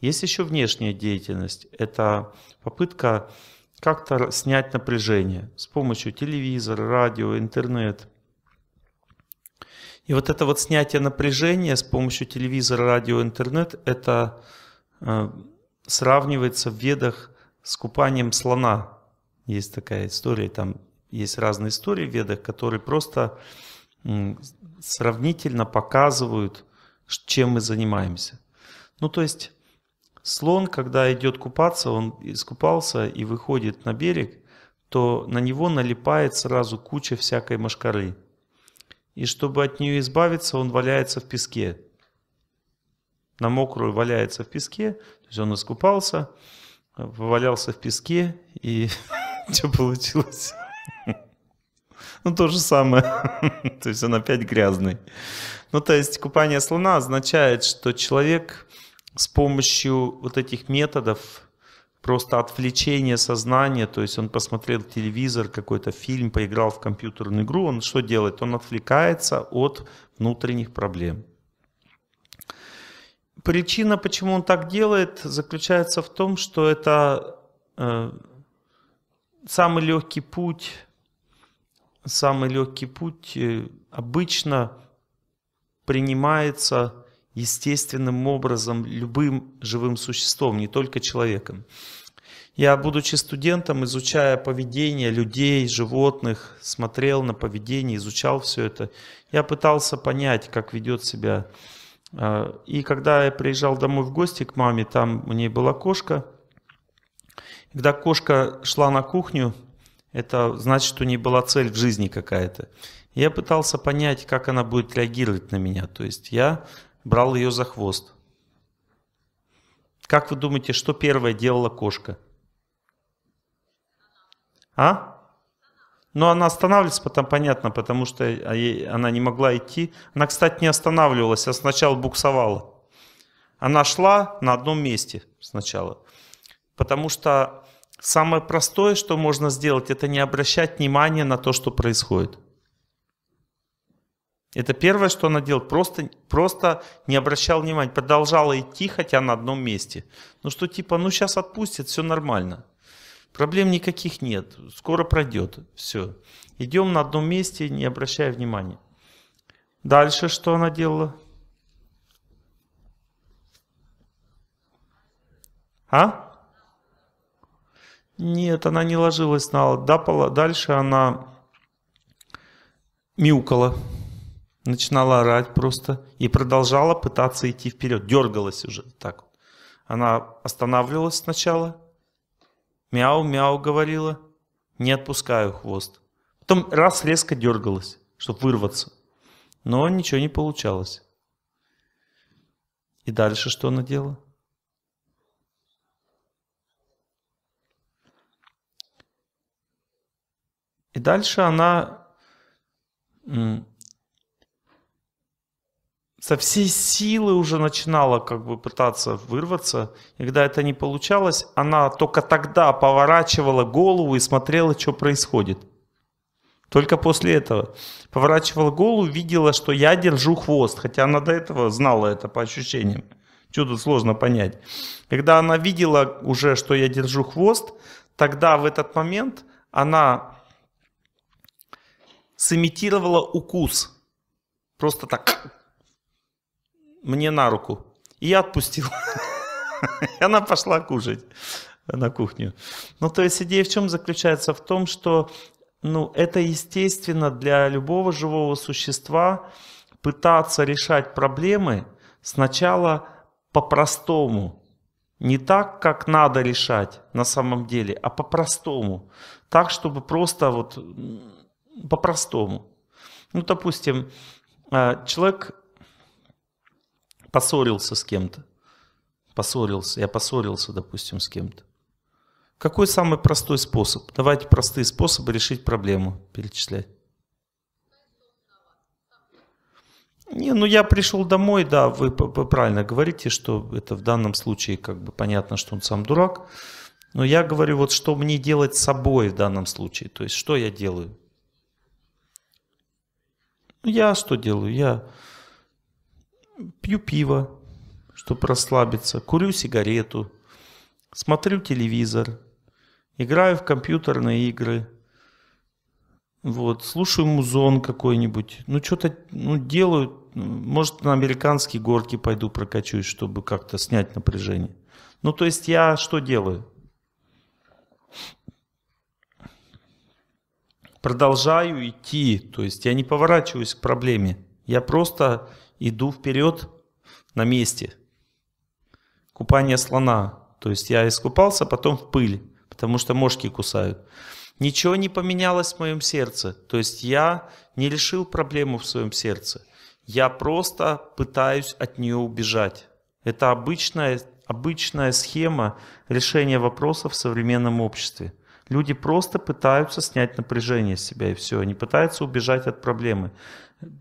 Есть еще внешняя деятельность. Это попытка как-то снять напряжение с помощью телевизора, радио, интернет. И вот это вот снятие напряжения с помощью телевизора, радио, интернет, это э, сравнивается в ведах с купанием слона. Есть такая история, там есть разные истории в ведах, которые просто сравнительно показывают, чем мы занимаемся. Ну, то есть Слон, когда идет купаться, он искупался и выходит на берег, то на него налипает сразу куча всякой машкары. И чтобы от нее избавиться, он валяется в песке. На мокрую валяется в песке, то есть он искупался, валялся в песке, и что получилось? Ну, то же самое. То есть он опять грязный. Ну, то есть купание слона означает, что человек с помощью вот этих методов просто отвлечение сознания, то есть он посмотрел телевизор, какой-то фильм, поиграл в компьютерную игру, он что делает? Он отвлекается от внутренних проблем. Причина, почему он так делает, заключается в том, что это э, самый легкий путь, самый легкий путь э, обычно принимается естественным образом любым живым существом, не только человеком. Я, будучи студентом, изучая поведение людей, животных, смотрел на поведение, изучал все это, я пытался понять, как ведет себя. А, и когда я приезжал домой в гости к маме, там у нее была кошка. Когда кошка шла на кухню, это значит, что у нее была цель в жизни какая-то. Я пытался понять, как она будет реагировать на меня. То есть я брал ее за хвост. Как вы думаете, что первое делала кошка? А? Но ну, она останавливается, потом понятно, потому что а она не могла идти. Она, кстати, не останавливалась, а сначала буксовала. Она шла на одном месте сначала. Потому что самое простое, что можно сделать, это не обращать внимания на то, что происходит. Это первое, что она делала, Просто, просто не обращала внимания. Продолжала идти, хотя на одном месте. Ну что типа, ну сейчас отпустят, все нормально. Проблем никаких нет. Скоро пройдет. Все. Идем на одном месте, не обращая внимания. Дальше что она делала? А? Нет, она не ложилась на Алдапала. Дальше она мяукала начинала орать просто и продолжала пытаться идти вперед, дергалась уже так Она останавливалась сначала, мяу-мяу говорила, не отпускаю хвост. Потом раз резко дергалась, чтобы вырваться, но ничего не получалось. И дальше что она делала? И дальше она со всей силы уже начинала как бы пытаться вырваться. И когда это не получалось, она только тогда поворачивала голову и смотрела, что происходит. Только после этого. Поворачивала голову, видела, что я держу хвост, хотя она до этого знала это по ощущениям. Чудо сложно понять. Когда она видела уже, что я держу хвост, тогда в этот момент она сымитировала укус. Просто так мне на руку. И я отпустил. И она пошла кушать на кухню. Ну, то есть идея в чем заключается? В том, что ну, это естественно для любого живого существа пытаться решать проблемы сначала по-простому. Не так, как надо решать на самом деле, а по-простому. Так, чтобы просто вот по-простому. Ну, допустим, а, человек Поссорился с кем-то. Поссорился. Я поссорился, допустим, с кем-то. Какой самый простой способ? Давайте простые способы решить проблему перечислять. Не, ну я пришел домой, да, вы, правильно говорите, что это в данном случае как бы понятно, что он сам дурак. Но я говорю, вот что мне делать с собой в данном случае, то есть что я делаю? Ну я что делаю? Я Пью пиво, чтобы расслабиться. Курю сигарету. Смотрю телевизор. Играю в компьютерные игры. Вот, слушаю музон какой-нибудь. Ну, что-то ну, делаю. Может, на американские горки пойду прокачусь, чтобы как-то снять напряжение. Ну, то есть я что делаю? Продолжаю идти. То есть я не поворачиваюсь к проблеме. Я просто иду вперед на месте. Купание слона. То есть я искупался, потом в пыль, потому что мошки кусают. Ничего не поменялось в моем сердце. То есть я не решил проблему в своем сердце. Я просто пытаюсь от нее убежать. Это обычная, обычная схема решения вопросов в современном обществе. Люди просто пытаются снять напряжение с себя и все. Они пытаются убежать от проблемы.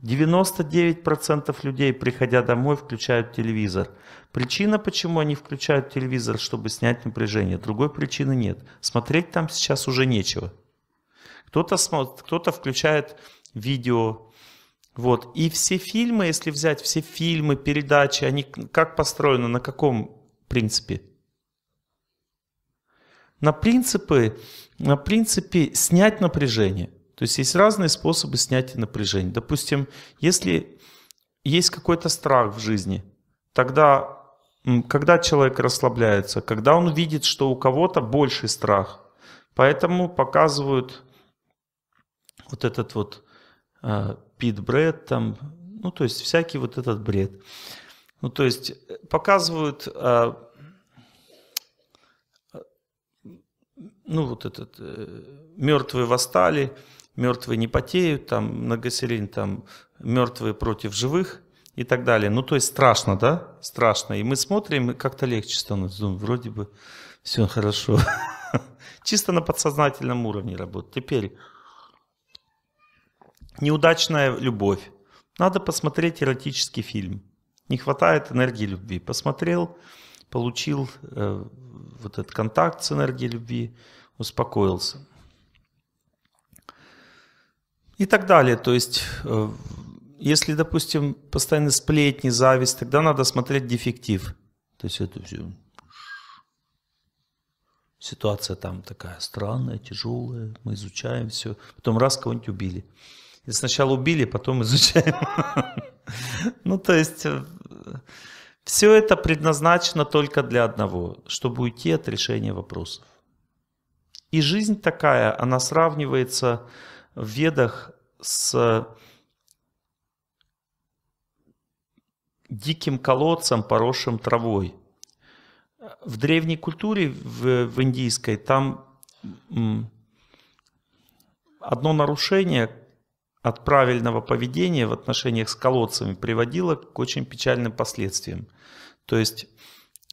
99% людей, приходя домой, включают телевизор. Причина, почему они включают телевизор, чтобы снять напряжение, другой причины нет. Смотреть там сейчас уже нечего. Кто-то кто-то включает видео. Вот. И все фильмы, если взять все фильмы, передачи, они как построены, на каком принципе? На принципы, на принципе снять напряжение. То есть есть разные способы снятия напряжения. Допустим, если есть какой-то страх в жизни, тогда, когда человек расслабляется, когда он видит, что у кого-то больший страх, поэтому показывают вот этот вот э, пит бред там, ну то есть всякий вот этот бред. Ну то есть э, показывают э, э, ну вот этот э, мертвые восстали, мертвые не потеют, там многоселение, там мертвые против живых и так далее. Ну, то есть страшно, да? Страшно. И мы смотрим, и как-то легче становится. Думаем, вроде бы все хорошо. Чисто на подсознательном уровне работает. Теперь неудачная любовь. Надо посмотреть эротический фильм. Не хватает энергии любви. Посмотрел, получил э, вот этот контакт с энергией любви, успокоился и так далее. То есть, э, если, допустим, постоянно сплетни, зависть, тогда надо смотреть дефектив. То есть это все. Ситуация там такая странная, тяжелая, мы изучаем все. Потом раз кого-нибудь убили. И сначала убили, потом изучаем. Ну, то есть, э, все это предназначено только для одного, чтобы уйти от решения вопросов. И жизнь такая, она сравнивается в Ведах с диким колодцем, поросшим травой. В древней культуре, в, в индийской, там одно нарушение от правильного поведения в отношениях с колодцами приводило к очень печальным последствиям. То есть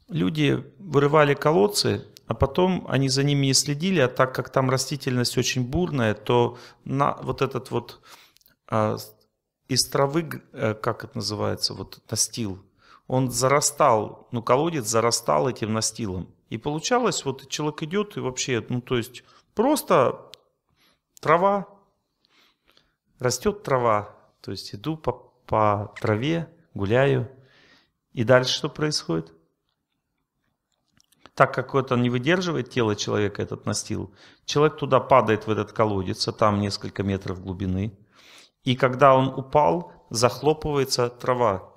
люди вырывали колодцы, а потом они за ними не следили, а так как там растительность очень бурная, то на вот этот вот э, из травы, э, как это называется, вот настил, он зарастал, ну колодец зарастал этим настилом. И получалось, вот человек идет и вообще, ну то есть просто трава, растет трава, то есть иду по, по траве, гуляю. И дальше что происходит? так как это не выдерживает тело человека, этот настил, человек туда падает в этот колодец, а там несколько метров глубины. И когда он упал, захлопывается трава.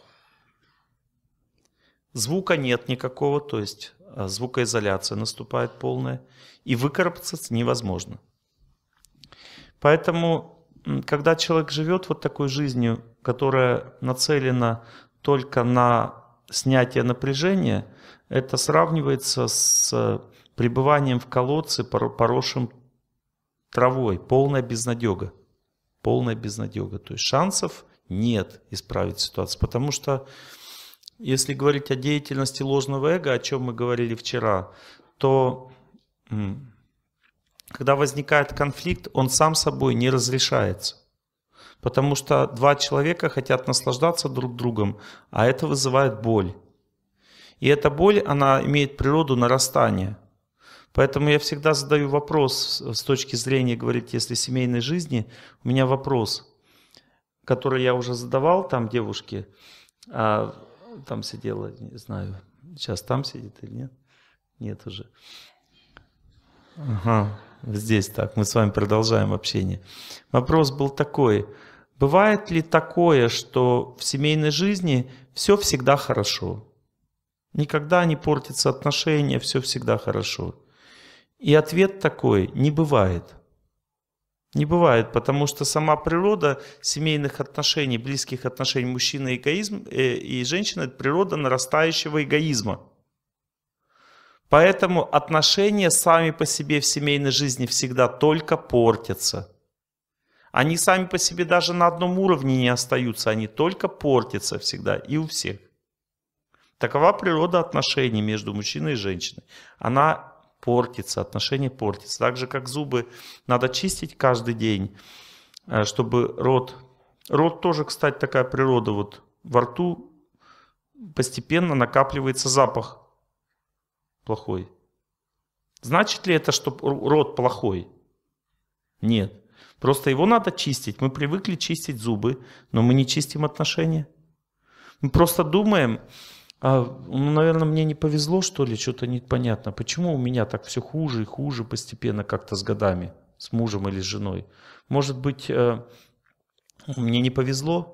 Звука нет никакого, то есть э, звукоизоляция наступает полная, и выкарабкаться невозможно. Поэтому, когда человек живет вот такой жизнью, которая нацелена только на снятие напряжения, это сравнивается с э, пребыванием в колодце, поросшим травой, полная безнадега. Полная безнадега. То есть шансов нет исправить ситуацию. Потому что если говорить о деятельности ложного эго, о чем мы говорили вчера, то когда возникает конфликт, он сам собой не разрешается. Потому что два человека хотят наслаждаться друг другом, а это вызывает боль. И эта боль, она имеет природу нарастания. Поэтому я всегда задаю вопрос с точки зрения, говорит, если семейной жизни, у меня вопрос, который я уже задавал там девушке, а, там сидела, не знаю, сейчас там сидит или нет? Нет уже. Ага, здесь так, мы с вами продолжаем общение. Вопрос был такой, бывает ли такое, что в семейной жизни все всегда хорошо? Никогда не портятся отношения, все всегда хорошо. И ответ такой, не бывает. Не бывает, потому что сама природа семейных отношений, близких отношений мужчины э, и, эгоизм, и женщины – это природа нарастающего эгоизма. Поэтому отношения сами по себе в семейной жизни всегда только портятся. Они сами по себе даже на одном уровне не остаются, они только портятся всегда и у всех. Такова природа отношений между мужчиной и женщиной. Она портится, отношения портятся. Так же, как зубы надо чистить каждый день, э, чтобы рот... Рот тоже, кстати, такая природа. Вот во рту постепенно накапливается запах плохой. Значит ли это, что рот плохой? Нет. Просто его надо чистить. Мы привыкли чистить зубы, но мы не чистим отношения. Мы просто думаем, а, ну, наверное, мне не повезло, что ли, что-то непонятно. Почему у меня так все хуже и хуже постепенно как-то с годами, с мужем или с женой? Может быть, э, мне не повезло,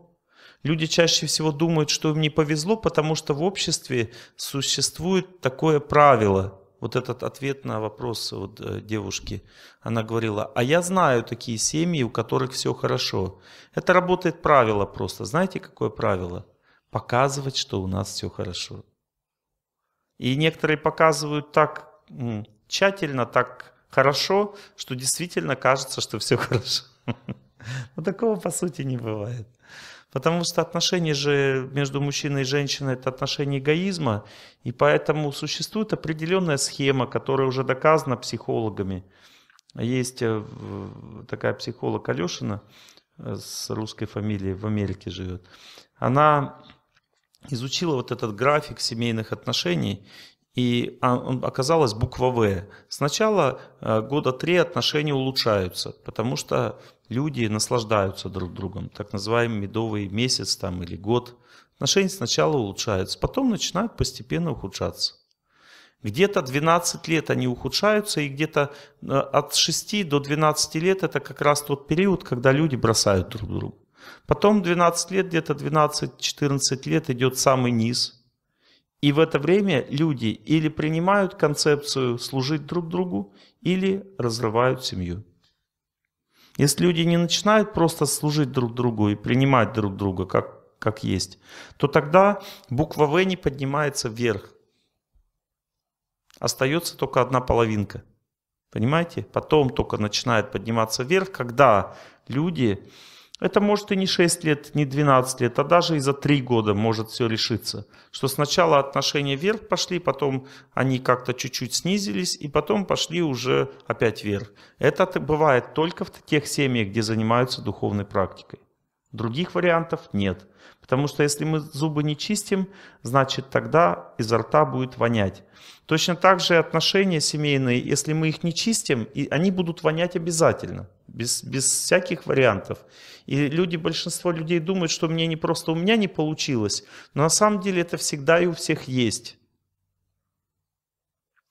Люди чаще всего думают, что им не повезло, потому что в обществе существует такое правило. Вот этот ответ на вопрос вот э, девушки, она говорила, а я знаю такие семьи, у которых все хорошо. Это работает правило просто. Знаете, какое правило? показывать, что у нас все хорошо. И некоторые показывают так тщательно, так хорошо, что действительно кажется, что все хорошо. Но такого по сути не бывает. Потому что отношения же между мужчиной и женщиной – это отношения эгоизма, и поэтому существует определенная схема, которая уже доказана психологами. Есть э, такая психолог Алешина э, с русской фамилией, в Америке живет. Она изучила вот этот график семейных отношений, и а, оказалась буква «В». С э, года три отношения улучшаются, потому что люди наслаждаются друг другом, так называемый медовый месяц там, или год. Отношения сначала улучшаются, потом начинают постепенно ухудшаться. Где-то 12 лет они ухудшаются, и где-то э, от 6 до 12 лет это как раз тот период, когда люди бросают друг друга. Потом 12 лет, где-то 12-14 лет идет самый низ. И в это время люди или принимают концепцию служить друг другу, или разрывают семью. Если люди не начинают просто служить друг другу и принимать друг друга как, как есть, то тогда буква В не поднимается вверх. Остается только одна половинка. Понимаете? Потом только начинает подниматься вверх, когда люди это может и не 6 лет, не 12 лет, а даже и за 3 года может все решиться. Что сначала отношения вверх пошли, потом они как-то чуть-чуть снизились, и потом пошли уже опять вверх. Это бывает только в тех семьях, где занимаются духовной практикой. Других вариантов нет. Потому что если мы зубы не чистим, значит тогда изо рта будет вонять. Точно так же отношения семейные, если мы их не чистим, и они будут вонять обязательно без, без всяких вариантов. И люди, большинство людей думают, что мне не просто у меня не получилось, но на самом деле это всегда и у всех есть.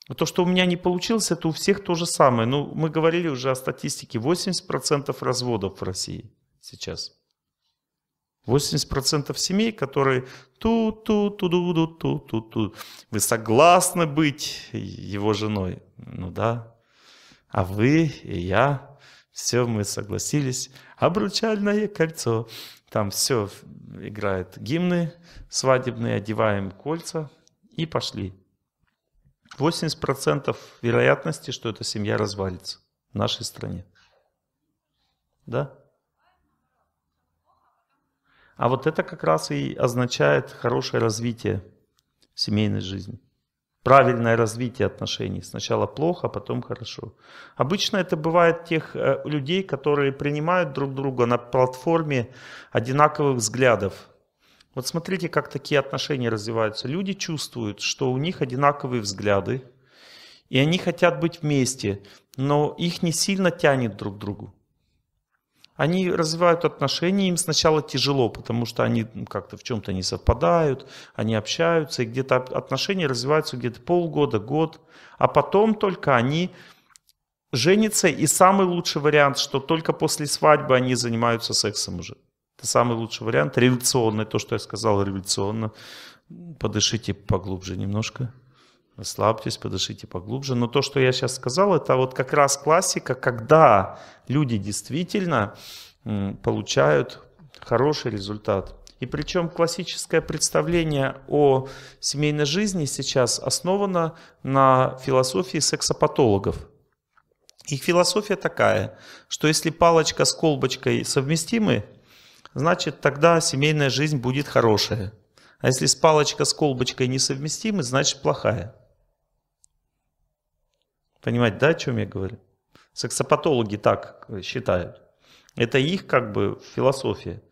Но то, что у меня не получилось, это у всех то же самое. Ну, мы говорили уже о статистике, 80% разводов в России сейчас. 80% семей, которые ту ту ту ту ту ту ту ту Вы согласны быть его женой? Ну да. А вы и я все, мы согласились. Обручальное кольцо. Там все играет гимны свадебные, одеваем кольца и пошли. 80% вероятности, что эта семья развалится в нашей стране. Да? А вот это как раз и означает хорошее развитие семейной жизни правильное развитие отношений. Сначала плохо, а потом хорошо. Обычно это бывает тех э, людей, которые принимают друг друга на платформе одинаковых взглядов. Вот смотрите, как такие отношения развиваются. Люди чувствуют, что у них одинаковые взгляды, и они хотят быть вместе, но их не сильно тянет друг к другу они развивают отношения, им сначала тяжело, потому что они как-то в чем-то не совпадают, они общаются, и где-то отношения развиваются где-то полгода, год, а потом только они женятся, и самый лучший вариант, что только после свадьбы они занимаются сексом уже. Это самый лучший вариант, революционный, то, что я сказал, революционно. Подышите поглубже немножко. Расслабьтесь, подышите поглубже. Но то, что я сейчас сказал, это вот как раз классика, когда люди действительно получают хороший результат. И причем классическое представление о семейной жизни сейчас основано на философии сексопатологов. Их философия такая, что если палочка с колбочкой совместимы, значит тогда семейная жизнь будет хорошая. А если с палочка с колбочкой несовместимы, значит плохая. Понимаете, да, о чем я говорю? Сексопатологи так считают. Это их как бы философия.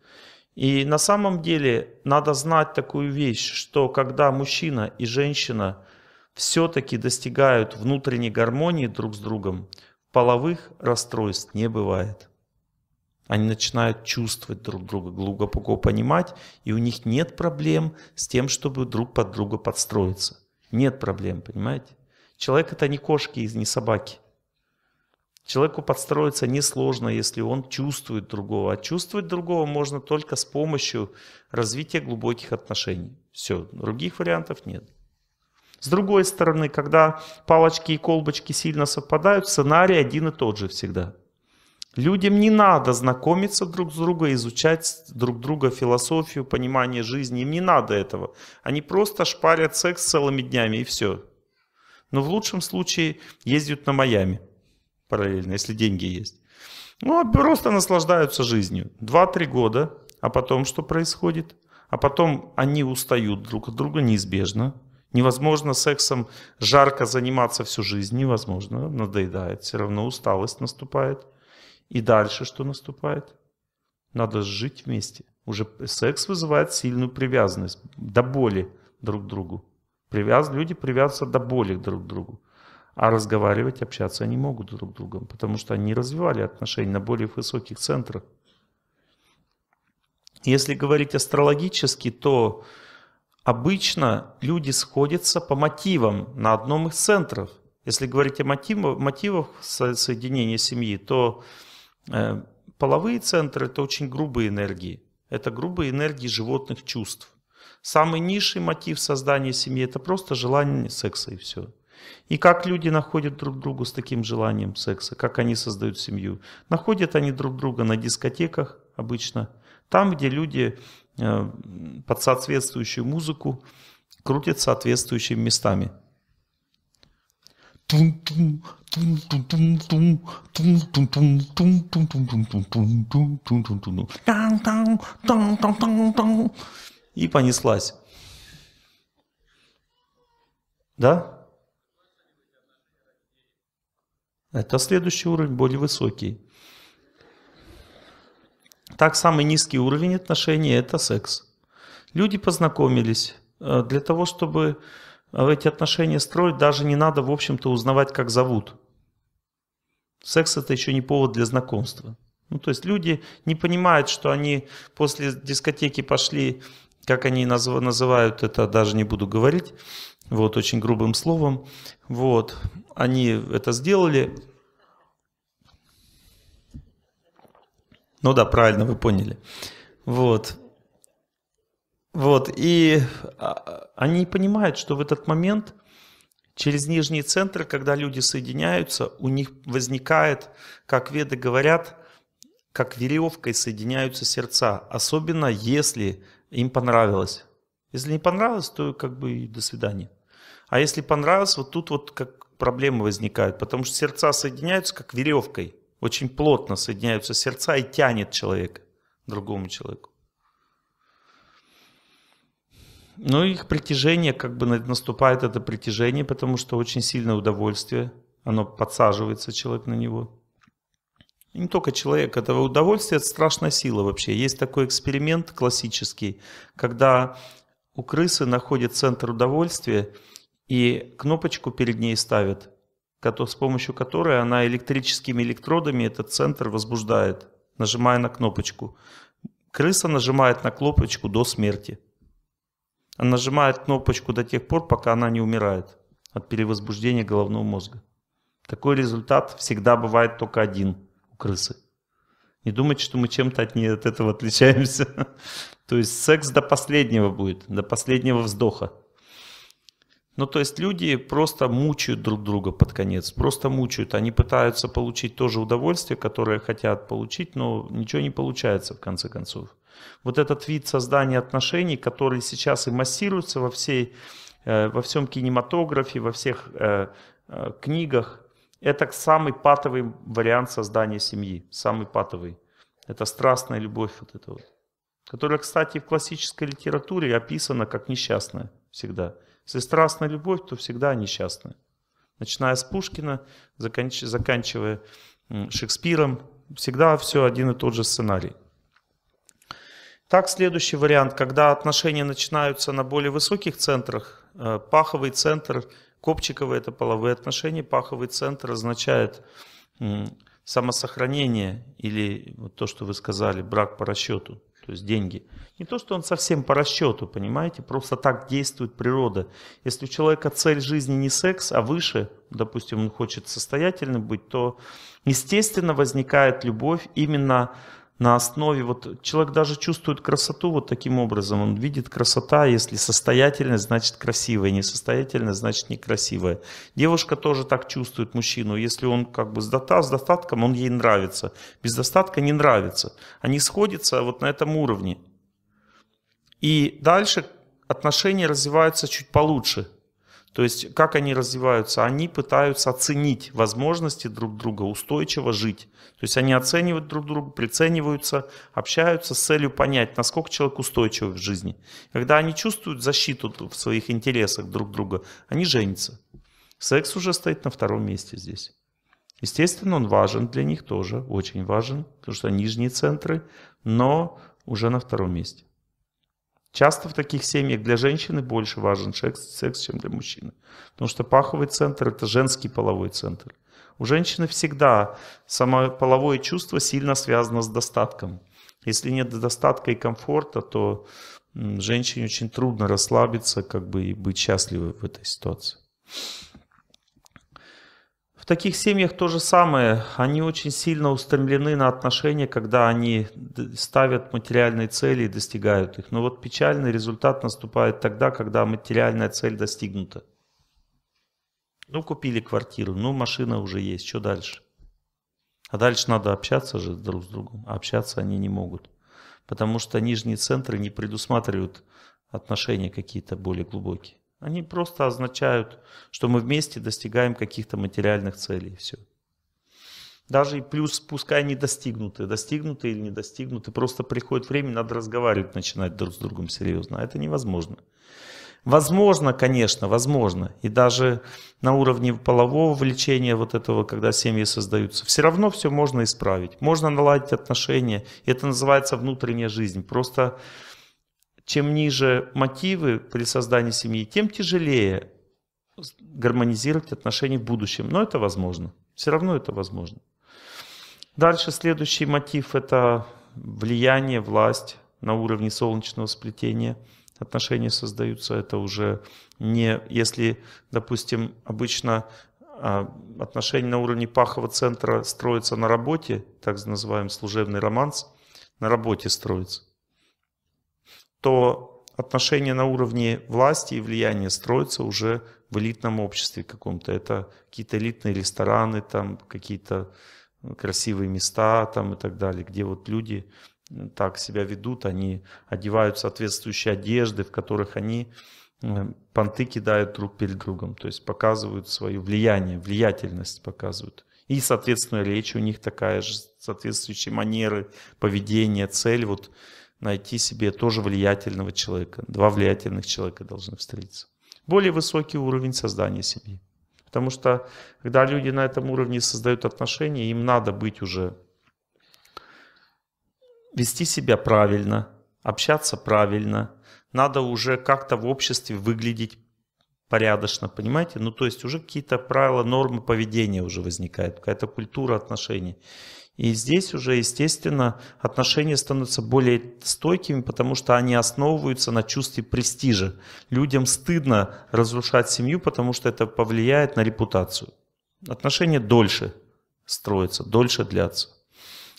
И на самом деле надо знать такую вещь, что когда мужчина и женщина все-таки достигают внутренней гармонии друг с другом, половых расстройств не бывает. Они начинают чувствовать друг друга, глубоко понимать, и у них нет проблем с тем, чтобы друг под друга подстроиться. Нет проблем, понимаете? Человек это не кошки и не собаки. Человеку подстроиться несложно, если он чувствует другого. А чувствовать другого можно только с помощью развития глубоких отношений. Все, других вариантов нет. С другой стороны, когда палочки и колбочки сильно совпадают, сценарий один и тот же всегда. Людям не надо знакомиться друг с другом, изучать друг друга философию, понимание жизни. Им не надо этого. Они просто шпарят секс целыми днями и все но в лучшем случае ездят на Майами параллельно, если деньги есть. Ну, а просто наслаждаются жизнью. два-три года, а потом что происходит? А потом они устают друг от друга неизбежно. Невозможно сексом жарко заниматься всю жизнь, невозможно, надоедает, все равно усталость наступает. И дальше что наступает? Надо жить вместе. Уже секс вызывает сильную привязанность, до боли друг к другу. Привяз, люди привязываются до боли друг к другу. А разговаривать, общаться они могут друг с другом, потому что они развивали отношения на более высоких центрах. Если говорить астрологически, то обычно люди сходятся по мотивам на одном из центров. Если говорить о мотивах, мотивах соединения семьи, то э, половые центры – это очень грубые энергии. Это грубые энергии животных чувств. Самый низший мотив создания семьи – это просто желание секса и все. И как люди находят друг друга с таким желанием секса, как они создают семью. Находят они друг друга на дискотеках обычно, там, где люди э, под соответствующую музыку крутят соответствующими местами и понеслась. Да? Это следующий уровень, более высокий. Так, самый низкий уровень отношений – это секс. Люди познакомились. Э, для того, чтобы э, эти отношения строить, даже не надо, в общем-то, узнавать, как зовут. Секс – это еще не повод для знакомства. Ну, то есть люди не понимают, что они после дискотеки пошли как они наз... называют это, даже не буду говорить, вот, очень грубым словом. Вот, они это сделали. Ну да, правильно, вы поняли. Вот. Вот, и а, они понимают, что в этот момент через нижние центры, когда люди соединяются, у них возникает, как веды говорят, как веревкой соединяются сердца, особенно если им понравилось. Если не понравилось, то как бы до свидания. А если понравилось, вот тут вот как проблемы возникают, потому что сердца соединяются как веревкой. Очень плотно соединяются сердца и тянет человека другому человеку. Ну, их притяжение, как бы наступает это притяжение, потому что очень сильное удовольствие, оно подсаживается человек на него не только человек, это удовольствие, это страшная сила вообще. Есть такой эксперимент классический, когда у крысы находит центр удовольствия и кнопочку перед ней ставят, с помощью которой она электрическими электродами этот центр возбуждает, нажимая на кнопочку. Крыса нажимает на кнопочку до смерти. Она нажимает кнопочку до тех пор, пока она не умирает от перевозбуждения головного мозга. Такой результат всегда бывает только один – крысы. Не думайте, что мы чем-то от, от этого отличаемся. то есть секс до последнего будет, до последнего вздоха. Ну, то есть люди просто мучают друг друга под конец, просто мучают. Они пытаются получить то же удовольствие, которое хотят получить, но ничего не получается в конце концов. Вот этот вид создания отношений, который сейчас и массируется во, всей, э, во всем кинематографе, во всех э, э, книгах, это самый патовый вариант создания семьи, самый патовый. Это страстная любовь вот эта вот, которая, кстати, в классической литературе описана как несчастная всегда. Если страстная любовь, то всегда несчастная. Начиная с Пушкина, заканч... заканчивая Шекспиром, всегда все один и тот же сценарий. Так, следующий вариант, когда отношения начинаются на более высоких центрах, э, паховый центр Копчиковые – это половые отношения, паховый центр означает самосохранение или вот то, что вы сказали, брак по расчету, то есть деньги. Не то, что он совсем по расчету, понимаете, просто так действует природа. Если у человека цель жизни не секс, а выше, допустим, он хочет состоятельным быть, то естественно возникает любовь именно на основе, вот человек даже чувствует красоту вот таким образом, он видит красота, если состоятельность значит красивая, несостоятельность значит некрасивая. Девушка тоже так чувствует мужчину, если он как бы с, дота, с достатком, он ей нравится, без достатка не нравится. Они сходятся вот на этом уровне. И дальше отношения развиваются чуть получше – то есть как они развиваются? Они пытаются оценить возможности друг друга, устойчиво жить. То есть они оценивают друг друга, прицениваются, общаются с целью понять, насколько человек устойчив в жизни. Когда они чувствуют защиту в своих интересах друг друга, они женятся. Секс уже стоит на втором месте здесь. Естественно, он важен для них тоже, очень важен, потому что нижние центры, но уже на втором месте. Часто в таких семьях для женщины больше важен секс, чем для мужчины. Потому что паховый центр – это женский половой центр. У женщины всегда само половое чувство сильно связано с достатком. Если нет достатка и комфорта, то женщине очень трудно расслабиться как бы, и быть счастливой в этой ситуации таких семьях то же самое. Они очень сильно устремлены на отношения, когда они ставят материальные цели и достигают их. Но вот печальный результат наступает тогда, когда материальная цель достигнута. Ну, купили квартиру, ну, машина уже есть, что дальше? А дальше надо общаться же друг с другом. А общаться они не могут. Потому что нижние центры не предусматривают отношения какие-то более глубокие. Они просто означают, что мы вместе достигаем каких-то материальных целей. Все. Даже и плюс, пускай не достигнуты, достигнуты или не достигнуты, просто приходит время, надо разговаривать, начинать друг с другом серьезно. А это невозможно. Возможно, конечно, возможно. И даже на уровне полового влечения вот этого, когда семьи создаются, все равно все можно исправить. Можно наладить отношения. Это называется внутренняя жизнь. Просто чем ниже мотивы при создании семьи, тем тяжелее гармонизировать отношения в будущем. Но это возможно. Все равно это возможно. Дальше следующий мотив – это влияние, власть на уровне солнечного сплетения. Отношения создаются, это уже не, если, допустим, обычно а, отношения на уровне пахового центра строятся на работе, так называемый служебный романс, на работе строится то отношения на уровне власти и влияния строятся уже в элитном обществе каком-то. Это какие-то элитные рестораны, там какие-то э, красивые места там и так далее, где вот люди так себя ведут, они одевают соответствующие одежды, в которых они э, понты кидают друг перед другом, то есть показывают свое влияние, влиятельность показывают. И, соответственно, речь у них такая же, соответствующие манеры, поведение, цель. Вот найти себе тоже влиятельного человека. Два влиятельных человека должны встретиться. Более высокий уровень создания семьи. Потому что, когда люди на этом уровне создают отношения, им надо быть уже, вести себя правильно, общаться правильно, надо уже как-то в обществе выглядеть порядочно, понимаете? Ну, то есть уже какие-то правила, нормы поведения уже возникают, какая-то культура отношений. И здесь уже, естественно, отношения становятся более стойкими, потому что они основываются на чувстве престижа. Людям стыдно разрушать семью, потому что это повлияет на репутацию. Отношения дольше строятся, дольше длятся.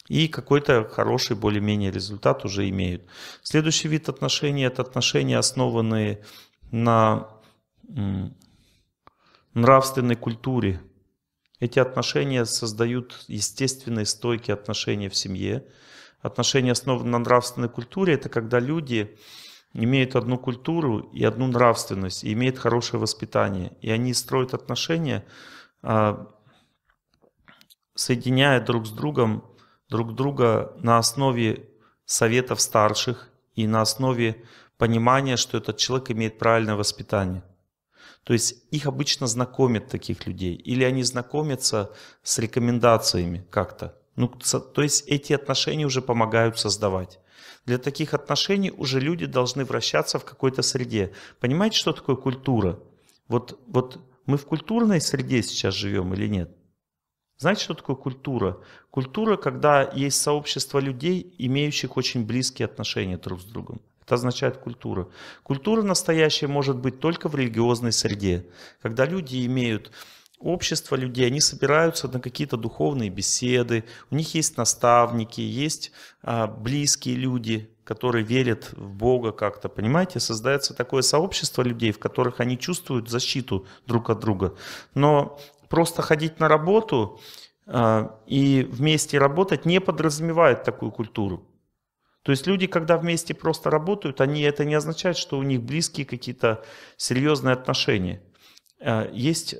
И какой-то хороший более-менее результат уже имеют. Следующий вид отношений – это отношения, основанные на нравственной культуре, эти отношения создают естественные, стойкие отношения в семье. Отношения основаны на нравственной культуре. Это когда люди имеют одну культуру и одну нравственность, и имеют хорошее воспитание. И они строят отношения, а, соединяя друг с другом, друг друга на основе советов старших и на основе понимания, что этот человек имеет правильное воспитание. То есть их обычно знакомят таких людей, или они знакомятся с рекомендациями как-то. Ну, то есть эти отношения уже помогают создавать. Для таких отношений уже люди должны вращаться в какой-то среде. Понимаете, что такое культура? Вот, вот мы в культурной среде сейчас живем или нет? Знаете, что такое культура? Культура, когда есть сообщество людей, имеющих очень близкие отношения друг с другом. Это означает культура. Культура настоящая может быть только в религиозной среде, когда люди имеют общество людей, они собираются на какие-то духовные беседы, у них есть наставники, есть а, близкие люди, которые верят в Бога как-то, понимаете, создается такое сообщество людей, в которых они чувствуют защиту друг от друга. Но просто ходить на работу а, и вместе работать не подразумевает такую культуру. То есть люди, когда вместе просто работают, они, это не означает, что у них близкие какие-то серьезные отношения. Э, есть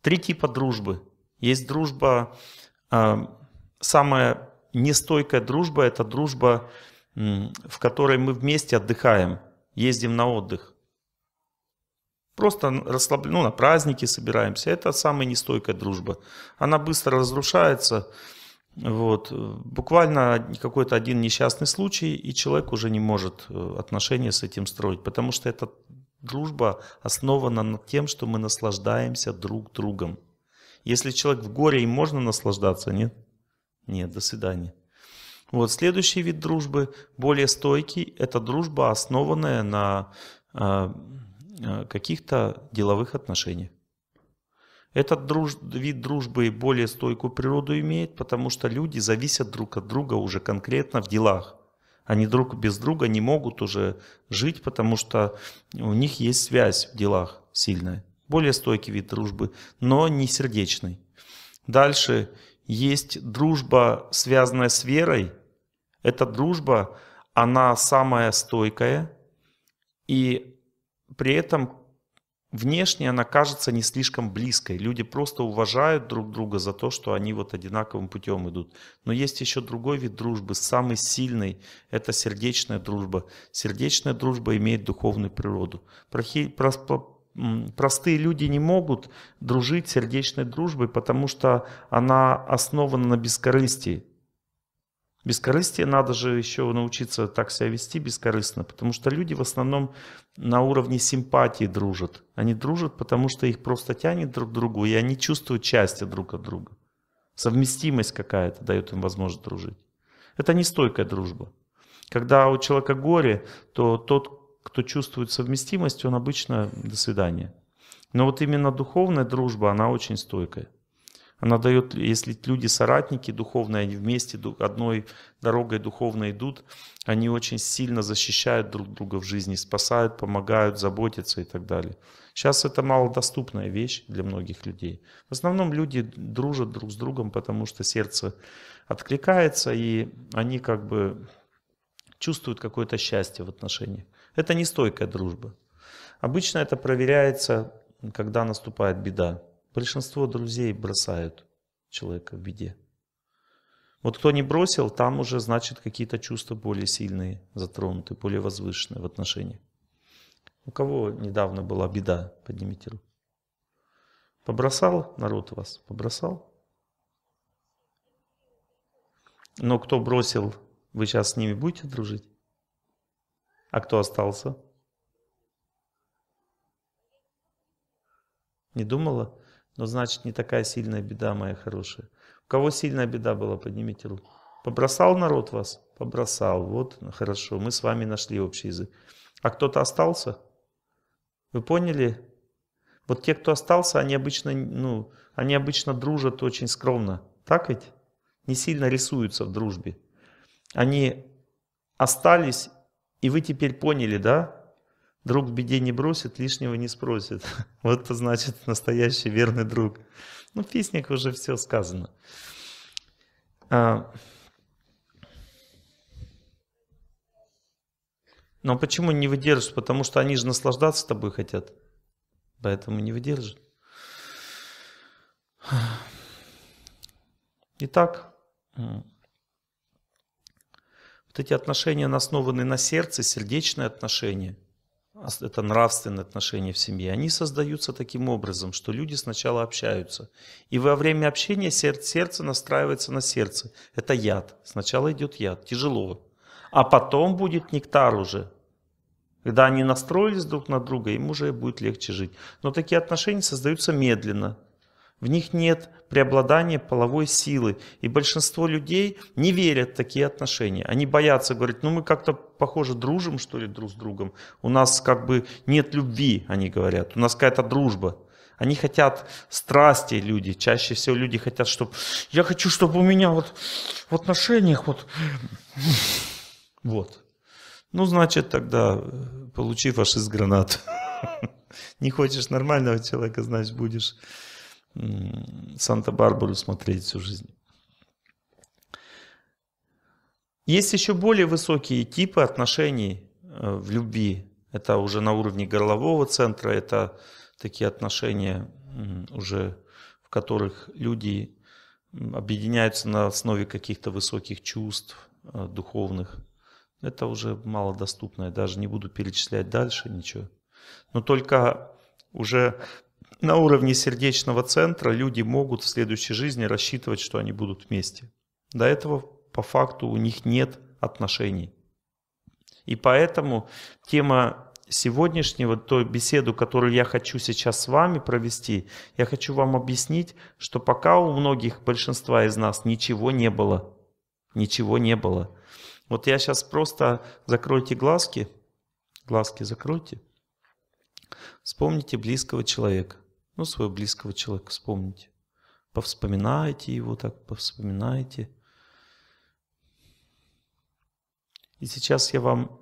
три типа дружбы. Есть дружба, э, самая нестойкая дружба, это дружба, в которой мы вместе отдыхаем, ездим на отдых. Просто расслаб... ну, на праздники собираемся. Это самая нестойкая дружба. Она быстро разрушается, вот. Буквально какой-то один несчастный случай, и человек уже не может э, отношения с этим строить, потому что эта дружба основана на тем, что мы наслаждаемся друг другом. Если человек в горе, им можно наслаждаться, нет? Нет, до свидания. Вот следующий вид дружбы, более стойкий, это дружба, основанная на э, э каких-то деловых отношениях. Этот друж... вид дружбы более стойкую природу имеет, потому что люди зависят друг от друга уже конкретно в делах. Они друг без друга не могут уже жить, потому что у них есть связь в делах сильная. Более стойкий вид дружбы, но не сердечный. Дальше есть дружба, связанная с верой. Эта дружба, она самая стойкая, и при этом внешне она кажется не слишком близкой. Люди просто уважают друг друга за то, что они вот одинаковым путем идут. Но есть еще другой вид дружбы, самый сильный, это сердечная дружба. Сердечная дружба имеет духовную природу. Прохи, простые люди не могут дружить сердечной дружбой, потому что она основана на бескорыстии. Бескорыстие надо же еще научиться так себя вести бескорыстно, потому что люди в основном на уровне симпатии дружат. Они дружат, потому что их просто тянет друг к другу, и они чувствуют части друг от друга. Совместимость какая-то дает им возможность дружить. Это не стойкая дружба. Когда у человека горе, то тот, кто чувствует совместимость, он обычно до свидания. Но вот именно духовная дружба, она очень стойкая. Она дает, если люди соратники духовные, они вместе одной дорогой духовно идут, они очень сильно защищают друг друга в жизни, спасают, помогают, заботятся и так далее. Сейчас это малодоступная вещь для многих людей. В основном люди дружат друг с другом, потому что сердце откликается, и они как бы чувствуют какое-то счастье в отношениях. Это не стойкая дружба. Обычно это проверяется, когда наступает беда. Большинство друзей бросают человека в беде. Вот кто не бросил, там уже, значит, какие-то чувства более сильные затронуты, более возвышенные в отношении. У кого недавно была беда, поднимите руку. Побросал народ вас? Побросал? Но кто бросил, вы сейчас с ними будете дружить? А кто остался? Не думала? Но значит не такая сильная беда, моя хорошая. У кого сильная беда была, поднимите руку. Побросал народ вас? Побросал. Вот, ну, хорошо, мы с вами нашли общий язык. А кто-то остался? Вы поняли? Вот те, кто остался, они обычно, ну, они обычно дружат очень скромно. Так ведь? Не сильно рисуются в дружбе. Они остались, и вы теперь поняли, да? Друг в беде не бросит, лишнего не спросит. Вот это значит настоящий верный друг. Ну, в песнях уже все сказано. А, но почему не выдержишь? Потому что они же наслаждаться тобой хотят. Поэтому не выдержишь. Итак, вот эти отношения, основанные на сердце, сердечные отношения – это нравственные отношения в семье, они создаются таким образом, что люди сначала общаются. И во время общения сердце настраивается на сердце. Это яд. Сначала идет яд, тяжело. А потом будет нектар уже. Когда они настроились друг на друга, им уже будет легче жить. Но такие отношения создаются медленно. В них нет преобладания половой силы. И большинство людей не верят в такие отношения. Они боятся, говорят, ну мы как-то, похоже, дружим, что ли, друг с другом. У нас как бы нет любви, они говорят. У нас какая-то дружба. Они хотят страсти люди. Чаще всего люди хотят, чтобы... Я хочу, чтобы у меня вот в отношениях вот... Вот. Ну, значит, тогда э, получи фашист гранату. Не хочешь нормального человека, значит, будешь Санта-Барбару смотреть всю жизнь. Есть еще более высокие типы отношений э, в любви. Это уже на уровне горлового центра, это такие отношения уже, в которых люди объединяются на основе каких-то высоких чувств э, духовных. Это уже малодоступное, даже не буду перечислять дальше ничего. Но только уже на уровне сердечного центра люди могут в следующей жизни рассчитывать, что они будут вместе. До этого по факту у них нет отношений. И поэтому тема сегодняшнего, той беседу, которую я хочу сейчас с вами провести, я хочу вам объяснить, что пока у многих, большинства из нас ничего не было. Ничего не было. Вот я сейчас просто закройте глазки, глазки закройте, вспомните близкого человека. Ну, своего близкого человека вспомните. Повспоминайте его так, повспоминайте. И сейчас я вам...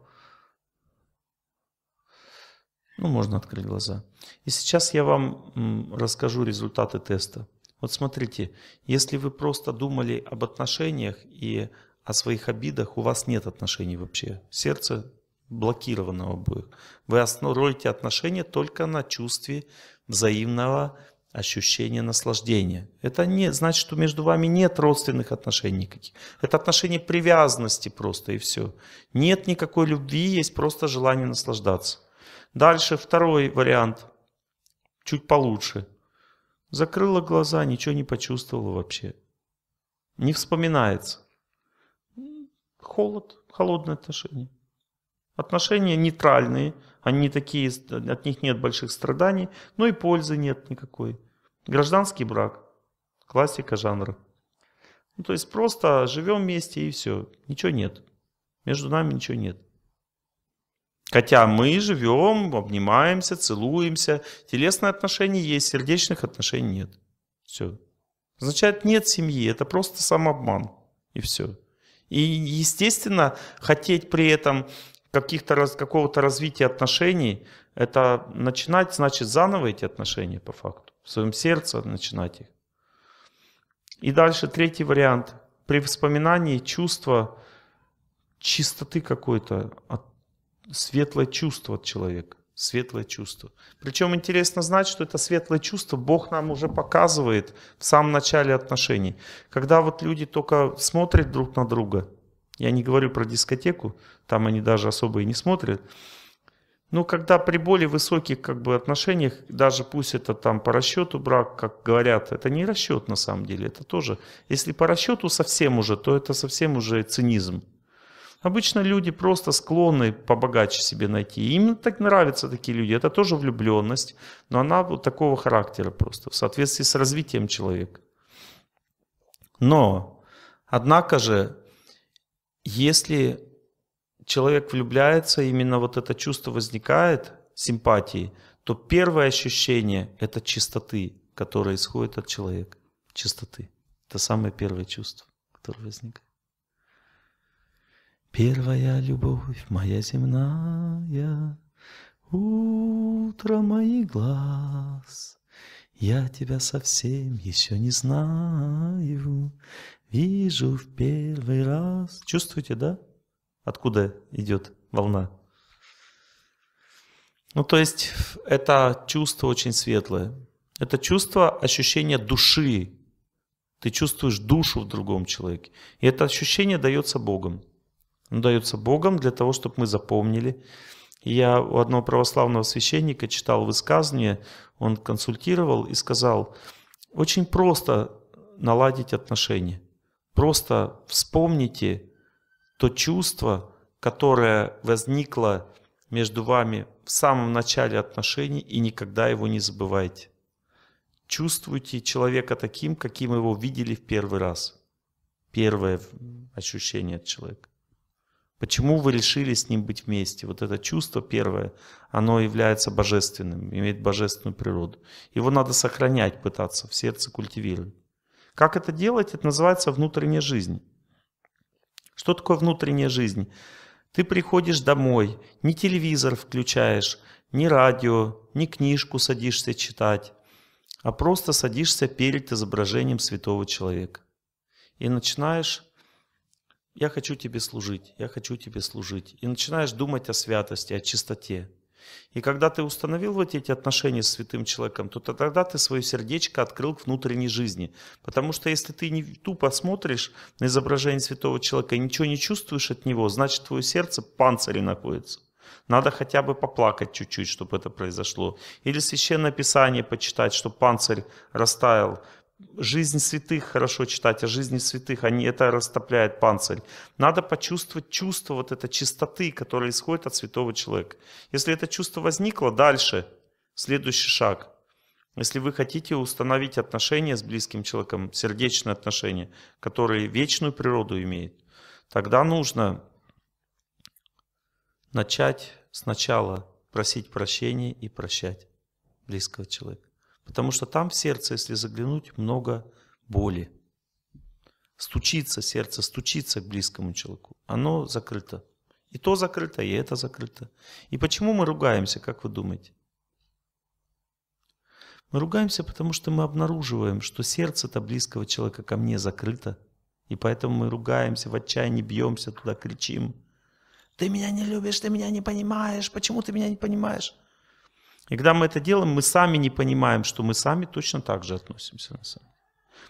Ну, можно открыть глаза. И сейчас я вам расскажу результаты теста. Вот смотрите, если вы просто думали об отношениях и о своих обидах, у вас нет отношений вообще. Сердце блокировано обоих. Вы ролите отношения только на чувстве взаимного ощущения наслаждения. Это не значит, что между вами нет родственных отношений никаких. Это отношение привязанности просто и все. Нет никакой любви, есть просто желание наслаждаться. Дальше второй вариант, чуть получше. Закрыла глаза, ничего не почувствовала вообще. Не вспоминается. Холод, холодные отношения. Отношения нейтральные – они такие, от них нет больших страданий, ну и пользы нет никакой. Гражданский брак. Классика жанра. Ну, то есть просто живем вместе и все. Ничего нет. Между нами ничего нет. Хотя мы живем, обнимаемся, целуемся. Телесные отношения есть, сердечных отношений нет. Все. Значит, нет семьи, это просто самообман. И все. И, естественно, хотеть при этом каких-то, какого-то развития отношений, это начинать, значит, заново эти отношения по факту, в своем сердце начинать их. И дальше третий вариант. При вспоминании чувства чистоты какой-то, светлое чувство от человека, светлое чувство. Причем интересно знать, что это светлое чувство Бог нам уже показывает в самом начале отношений. Когда вот люди только смотрят друг на друга – я не говорю про дискотеку, там они даже особо и не смотрят. Но когда при более высоких как бы, отношениях, даже пусть это там по расчету брак, как говорят, это не расчет на самом деле, это тоже. Если по расчету совсем уже, то это совсем уже цинизм. Обычно люди просто склонны побогаче себе найти. И им так нравятся такие люди. Это тоже влюбленность, но она вот такого характера просто, в соответствии с развитием человека. Но, однако же, если человек влюбляется, именно вот это чувство возникает, симпатии, то первое ощущение – это чистоты, которое исходит от человека. Чистоты. Это самое первое чувство, которое возникает. Первая любовь моя земная, Утро моих глаз, Я тебя совсем еще не знаю, Вижу в первый раз. Чувствуете, да? Откуда идет волна? Ну, то есть это чувство очень светлое. Это чувство ощущения души. Ты чувствуешь душу в другом человеке. И это ощущение дается Богом. Оно дается Богом для того, чтобы мы запомнили. я у одного православного священника читал высказывание, он консультировал и сказал, очень просто наладить отношения. Просто вспомните то чувство, которое возникло между вами в самом начале отношений и никогда его не забывайте. Чувствуйте человека таким, каким его видели в первый раз. Первое ощущение от человека. Почему вы решили с ним быть вместе? Вот это чувство первое, оно является божественным, имеет божественную природу. Его надо сохранять, пытаться в сердце культивировать. Как это делать? Это называется внутренняя жизнь. Что такое внутренняя жизнь? Ты приходишь домой, не телевизор включаешь, не радио, не книжку садишься читать, а просто садишься перед изображением святого человека. И начинаешь «я хочу тебе служить, я хочу тебе служить». И начинаешь думать о святости, о чистоте. И когда ты установил вот эти отношения с святым человеком, то тогда ты свое сердечко открыл к внутренней жизни. Потому что если ты не тупо смотришь на изображение святого человека и ничего не чувствуешь от него, значит твое сердце в панцире находится. Надо хотя бы поплакать чуть-чуть, чтобы это произошло. Или священное писание почитать, чтобы панцирь растаял жизнь святых хорошо читать, о а жизни святых, они, это растопляет панцирь. Надо почувствовать чувство вот этой чистоты, которая исходит от святого человека. Если это чувство возникло, дальше следующий шаг. Если вы хотите установить отношения с близким человеком, сердечные отношения, которые вечную природу имеют, тогда нужно начать сначала просить прощения и прощать близкого человека. Потому что там в сердце, если заглянуть, много боли. Стучится сердце, стучится к близкому человеку. Оно закрыто. И то закрыто, и это закрыто. И почему мы ругаемся, как вы думаете? Мы ругаемся, потому что мы обнаруживаем, что сердце-то близкого человека ко мне закрыто. И поэтому мы ругаемся, в отчаянии бьемся туда, кричим. Ты меня не любишь, ты меня не понимаешь, почему ты меня не понимаешь? И когда мы это делаем, мы сами не понимаем, что мы сами точно так же относимся на самом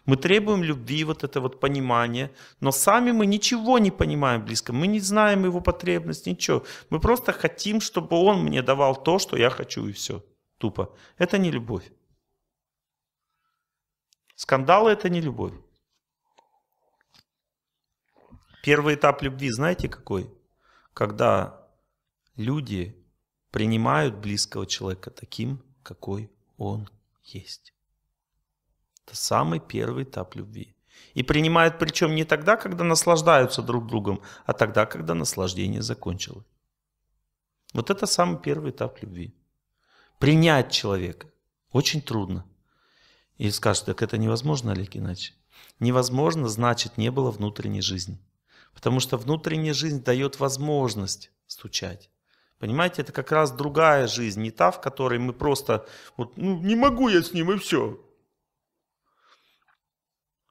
Мы требуем любви, вот это вот понимание, но сами мы ничего не понимаем близко, мы не знаем его потребность, ничего. Мы просто хотим, чтобы он мне давал то, что я хочу, и все. Тупо. Это не любовь. Скандалы – это не любовь. Первый этап любви, знаете какой? Когда люди принимают близкого человека таким, какой он есть. Это самый первый этап любви. И принимают причем не тогда, когда наслаждаются друг другом, а тогда, когда наслаждение закончилось. Вот это самый первый этап любви. Принять человека очень трудно. И скажут, так это невозможно, Олег Геннадьевич. Невозможно, значит, не было внутренней жизни. Потому что внутренняя жизнь дает возможность стучать. Понимаете, это как раз другая жизнь, не та, в которой мы просто, вот, ну, не могу я с ним, и все.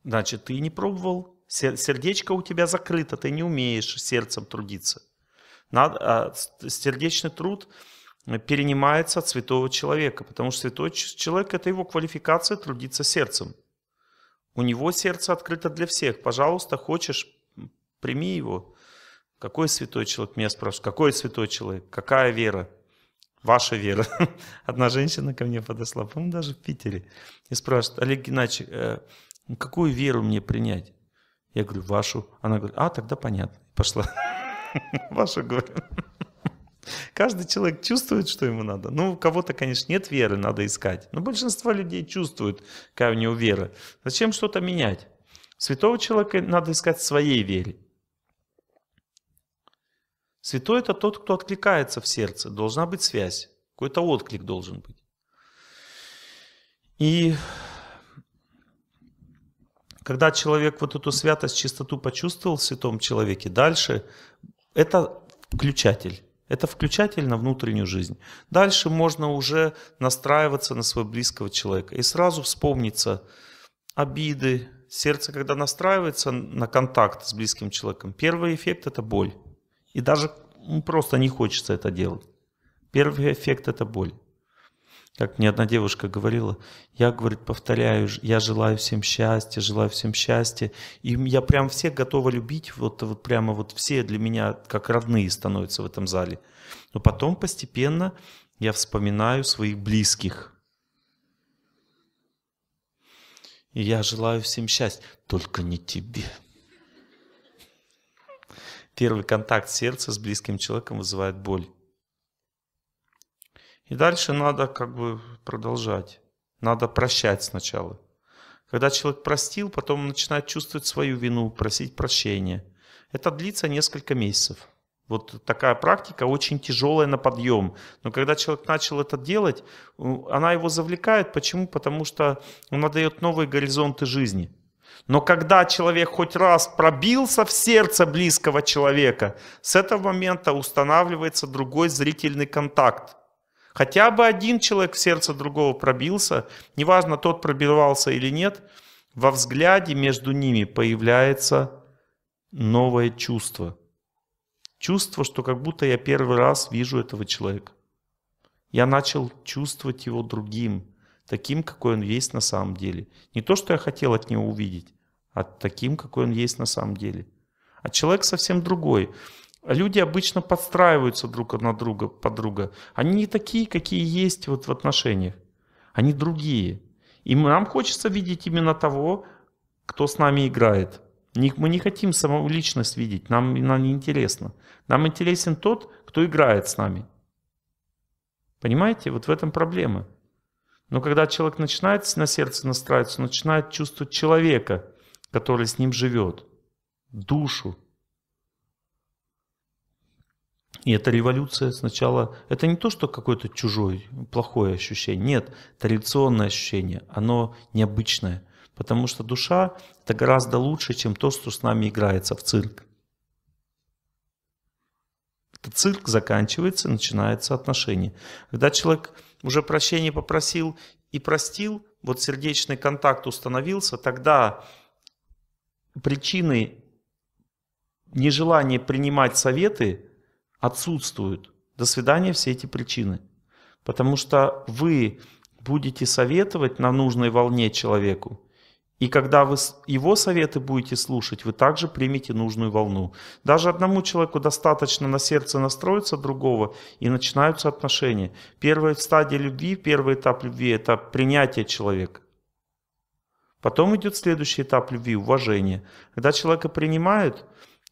Значит, ты не пробовал, сердечко у тебя закрыто, ты не умеешь сердцем трудиться. Надо, а сердечный труд перенимается от святого человека, потому что святой человек – это его квалификация трудиться сердцем. У него сердце открыто для всех. Пожалуйста, хочешь, прими его. Какой святой человек? Меня спрашивают, какой святой человек? Какая вера? Ваша вера. Одна женщина ко мне подошла, по-моему, даже в Питере, и спрашивает, Олег Геннадьевич, э, ну, какую веру мне принять? Я говорю, вашу. Она говорит, а, тогда понятно. Пошла. Ваша, говорю. Каждый человек чувствует, что ему надо. Ну, у кого-то, конечно, нет веры, надо искать. Но большинство людей чувствуют, какая у него вера. Зачем что-то менять? Святого человека надо искать в своей вере. Святой – это тот, кто откликается в сердце. Должна быть связь. Какой-то отклик должен быть. И когда человек вот эту святость, чистоту почувствовал в святом человеке, дальше это включатель. Это включатель на внутреннюю жизнь. Дальше можно уже настраиваться на своего близкого человека. И сразу вспомнится обиды. Сердце, когда настраивается на контакт с близким человеком, первый эффект – это боль. И даже просто не хочется это делать. Первый эффект – это боль. Как мне одна девушка говорила, я, говорит, повторяю, я желаю всем счастья, желаю всем счастья. И я прям всех готова любить, вот, вот прямо вот все для меня как родные становятся в этом зале. Но потом постепенно я вспоминаю своих близких. И я желаю всем счастья, только не тебе. Первый контакт сердца с близким человеком вызывает боль. И дальше надо как бы продолжать. Надо прощать сначала. Когда человек простил, потом он начинает чувствовать свою вину, просить прощения. Это длится несколько месяцев. Вот такая практика очень тяжелая на подъем. Но когда человек начал это делать, она его завлекает. Почему? Потому что она дает новые горизонты жизни. Но когда человек хоть раз пробился в сердце близкого человека, с этого момента устанавливается другой зрительный контакт. Хотя бы один человек в сердце другого пробился, неважно, тот пробивался или нет, во взгляде между ними появляется новое чувство. Чувство, что как будто я первый раз вижу этого человека. Я начал чувствовать его другим таким, какой он есть на самом деле. Не то, что я хотел от него увидеть, а таким, какой он есть на самом деле. А человек совсем другой. Люди обычно подстраиваются друг на друга, подруга. Они не такие, какие есть вот в отношениях. Они другие. И нам хочется видеть именно того, кто с нами играет. Мы не хотим саму личность видеть, нам, нам не интересно. Нам интересен тот, кто играет с нами. Понимаете, вот в этом проблема. Но когда человек начинает на сердце настраиваться, начинает чувствовать человека, который с ним живет, душу. И эта революция сначала, это не то, что какое-то чужое, плохое ощущение, нет, традиционное ощущение, оно необычное, потому что душа это гораздо лучше, чем то, что с нами играется в цирк. Цирк заканчивается, начинается отношение. Когда человек уже прощение попросил и простил, вот сердечный контакт установился, тогда причины нежелания принимать советы отсутствуют. До свидания все эти причины. Потому что вы будете советовать на нужной волне человеку, и когда вы его советы будете слушать, вы также примете нужную волну. Даже одному человеку достаточно на сердце настроиться другого, и начинаются отношения. Первая стадия любви, первый этап любви – это принятие человека. Потом идет следующий этап любви – уважение. Когда человека принимают,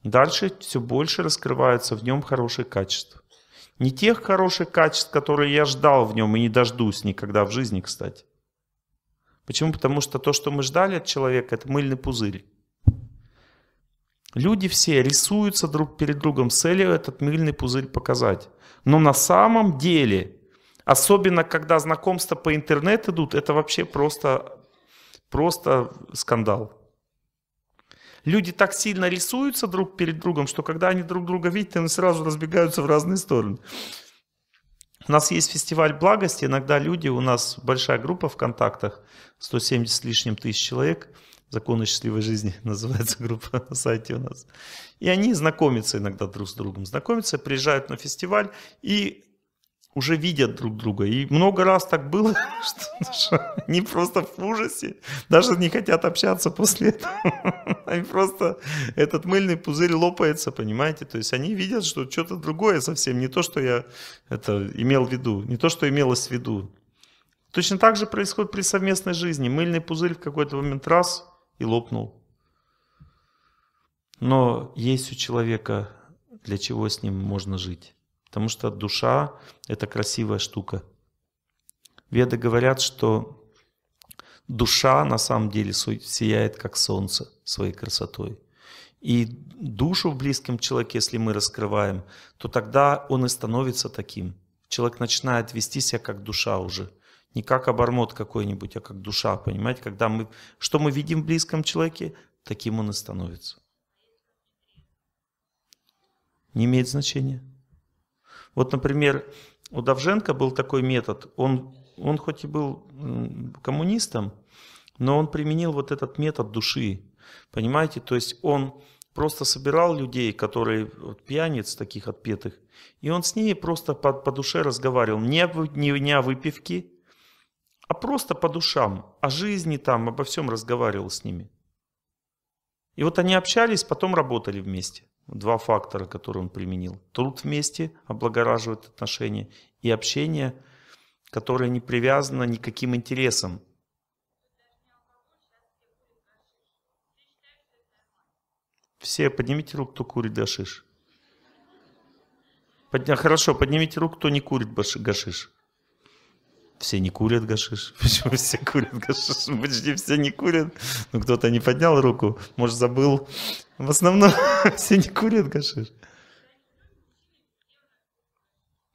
дальше все больше раскрываются в нем хорошие качества. Не тех хороших качеств, которые я ждал в нем и не дождусь никогда в жизни, кстати. Почему? Потому что то, что мы ждали от человека, это мыльный пузырь. Люди все рисуются друг перед другом с целью этот мыльный пузырь показать. Но на самом деле, особенно когда знакомства по интернету идут, это вообще просто, просто скандал. Люди так сильно рисуются друг перед другом, что когда они друг друга видят, они сразу разбегаются в разные стороны. У нас есть фестиваль благости, иногда люди, у нас большая группа в контактах, 170 с лишним тысяч человек, «Законы счастливой жизни» называется группа на сайте у нас. И они знакомятся иногда друг с другом, знакомятся, приезжают на фестиваль и уже видят друг друга. И много раз так было, что они просто в ужасе, даже не хотят общаться после этого. Они просто, этот мыльный пузырь лопается, понимаете? То есть они видят, что что-то другое совсем, не то, что я это имел в виду, не то, что имелось в виду. Точно так же происходит при совместной жизни. Мыльный пузырь в какой-то момент раз и лопнул. Но есть у человека, для чего с ним можно жить. Потому что душа — это красивая штука. Веды говорят, что душа на самом деле сияет как солнце своей красотой. И душу в близком человеке, если мы раскрываем, то тогда он и становится таким. Человек начинает вести себя как душа уже. Не как обормот какой-нибудь, а как душа, понимаете? Когда мы, что мы видим в близком человеке, таким он и становится. Не имеет значения. Вот, например, у Давженко был такой метод. Он, он хоть и был коммунистом, но он применил вот этот метод души. Понимаете, то есть он просто собирал людей, которые вот, пьяниц таких отпетых, и он с ними просто по, по душе разговаривал. Не, об, не, не о выпивке, а просто по душам, о жизни там, обо всем разговаривал с ними. И вот они общались, потом работали вместе два фактора, которые он применил. Труд вместе облагораживает отношения и общение, которое не привязано никаким интересам. Все поднимите руку, кто курит гашиш. Подня... Хорошо, поднимите руку, кто не курит гашиш все не курят гашиш. Почему все курят гашиш? Почти все не курят. Ну, кто-то не поднял руку, может, забыл. В основном все не курят гашиш.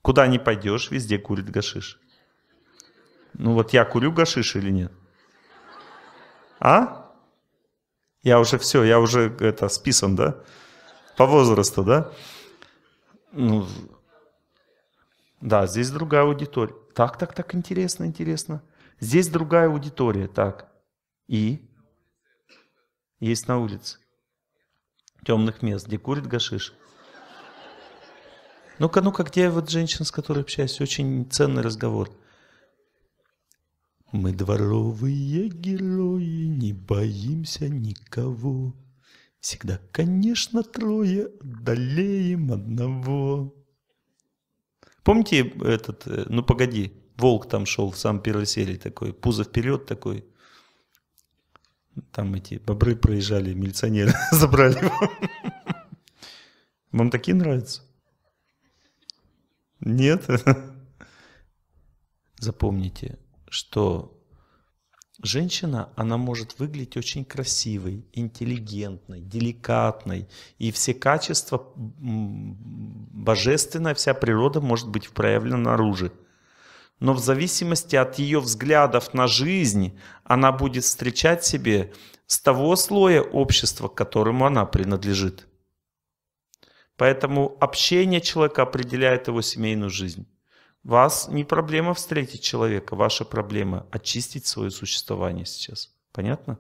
Куда не пойдешь, везде курит гашиш. Ну вот я курю гашиш или нет? А? Я уже все, я уже это списан, да? По возрасту, да? Ну, да, здесь другая аудитория так, так, так, интересно, интересно. Здесь другая аудитория, так. И есть на улице темных мест, где курит гашиш. Ну-ка, ну-ка, где я вот женщина, с которой общаюсь? Очень ценный разговор. Мы дворовые герои, не боимся никого. Всегда, конечно, трое, одолеем одного. Помните этот, э, ну погоди, волк там шел в самом первой серии такой, пузо вперед такой. Там эти бобры проезжали, милиционеры забрали его. Вам такие нравятся? Нет? Запомните, что Женщина, она может выглядеть очень красивой, интеллигентной, деликатной. И все качества божественная, вся природа может быть проявлена наружу. Но в зависимости от ее взглядов на жизнь, она будет встречать себе с того слоя общества, к которому она принадлежит. Поэтому общение человека определяет его семейную жизнь. Вас не проблема встретить человека, ваша проблема очистить свое существование сейчас. Понятно?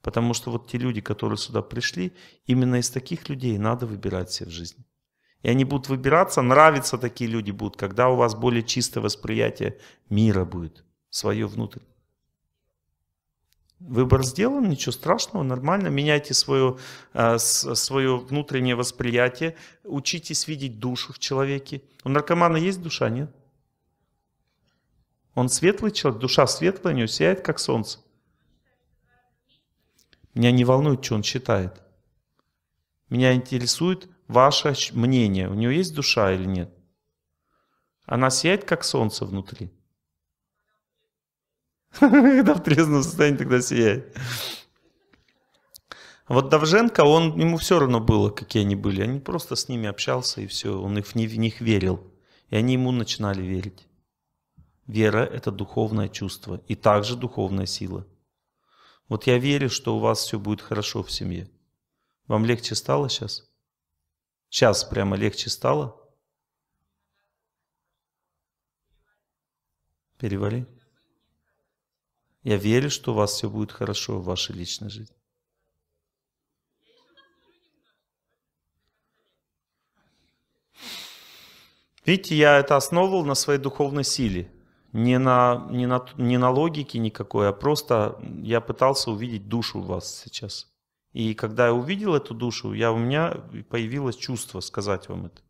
Потому что вот те люди, которые сюда пришли, именно из таких людей надо выбирать себе в жизни. И они будут выбираться, нравятся такие люди будут, когда у вас более чистое восприятие мира будет, свое внутреннее. Выбор сделан, ничего страшного, нормально. Меняйте свое, э, свое внутреннее восприятие, учитесь видеть душу в человеке. У наркомана есть душа, нет? Он светлый человек, душа светлая, у него сияет, как солнце. Меня не волнует, что он считает. Меня интересует ваше мнение. У него есть душа или нет? Она сияет, как солнце внутри. Когда в трезвом состоянии тогда сияет. Вот Давженко, он, ему все равно было, какие они были. Они просто с ними общался, и все. Он их, в них верил. И они ему начинали верить. Вера – это духовное чувство и также духовная сила. Вот я верю, что у вас все будет хорошо в семье. Вам легче стало сейчас? Сейчас прямо легче стало? Перевали. Я верю, что у вас все будет хорошо в вашей личной жизни. Видите, я это основывал на своей духовной силе не на, не на, не на логике никакой, а просто я пытался увидеть душу у вас сейчас. И когда я увидел эту душу, я, у меня появилось чувство сказать вам это.